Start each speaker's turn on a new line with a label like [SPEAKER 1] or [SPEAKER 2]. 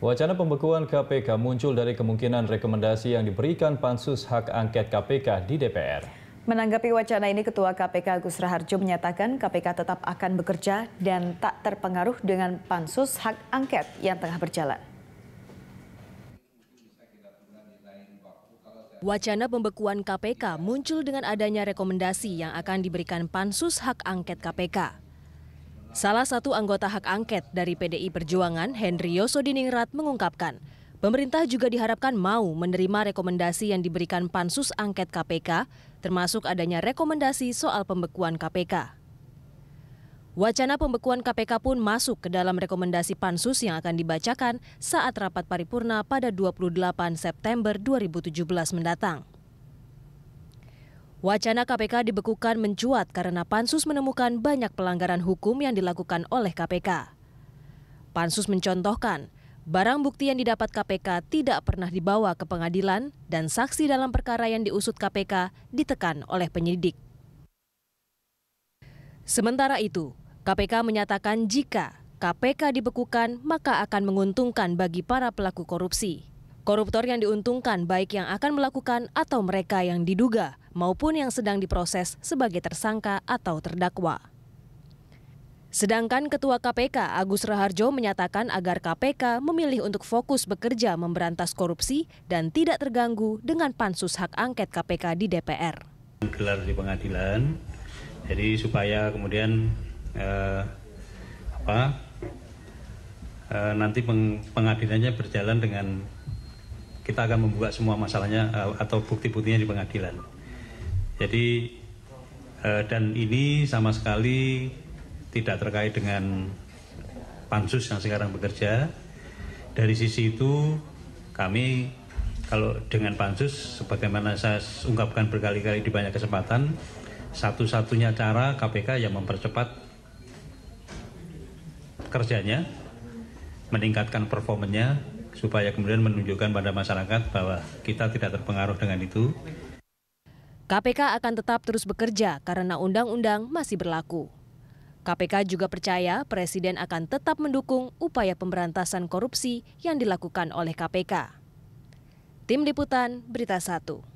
[SPEAKER 1] Wacana pembekuan KPK muncul dari kemungkinan rekomendasi yang diberikan Pansus Hak Angket KPK di DPR.
[SPEAKER 2] Menanggapi wacana ini, Ketua KPK Agus Raharjo menyatakan KPK tetap akan bekerja dan tak terpengaruh dengan Pansus Hak Angket yang tengah berjalan. Wacana pembekuan KPK muncul dengan adanya rekomendasi yang akan diberikan Pansus Hak Angket KPK. Salah satu anggota hak angket dari PDI Perjuangan, Henry Yosodiningrat, mengungkapkan, pemerintah juga diharapkan mau menerima rekomendasi yang diberikan pansus angket KPK, termasuk adanya rekomendasi soal pembekuan KPK. Wacana pembekuan KPK pun masuk ke dalam rekomendasi pansus yang akan dibacakan saat rapat paripurna pada 28 September 2017 mendatang. Wacana KPK dibekukan mencuat karena pansus menemukan banyak pelanggaran hukum yang dilakukan oleh KPK. Pansus mencontohkan, barang bukti yang didapat KPK tidak pernah dibawa ke pengadilan dan saksi dalam perkara yang diusut KPK ditekan oleh penyidik. Sementara itu, KPK menyatakan jika KPK dibekukan maka akan menguntungkan bagi para pelaku korupsi. Koruptor yang diuntungkan baik yang akan melakukan atau mereka yang diduga maupun yang sedang diproses sebagai tersangka atau terdakwa. Sedangkan Ketua KPK Agus Raharjo menyatakan agar KPK memilih untuk fokus bekerja memberantas korupsi dan tidak terganggu dengan pansus hak angket KPK di DPR.
[SPEAKER 1] Gelar di pengadilan, jadi supaya kemudian eh, apa eh, nanti peng, pengadilannya berjalan dengan kita akan membuka semua masalahnya eh, atau bukti-buktinya di pengadilan. Jadi eh, dan ini sama sekali tidak terkait dengan pansus yang sekarang bekerja. Dari sisi itu kami kalau dengan pansus sebagaimana saya ungkapkan berkali-kali di banyak kesempatan satu-satunya cara KPK yang mempercepat kerjanya meningkatkan performanya supaya kemudian menunjukkan pada masyarakat bahwa kita tidak terpengaruh dengan itu
[SPEAKER 2] KPK akan tetap terus bekerja karena undang-undang masih berlaku. KPK juga percaya Presiden akan tetap mendukung upaya pemberantasan korupsi yang dilakukan oleh KPK. Tim Liputan, Berita 1.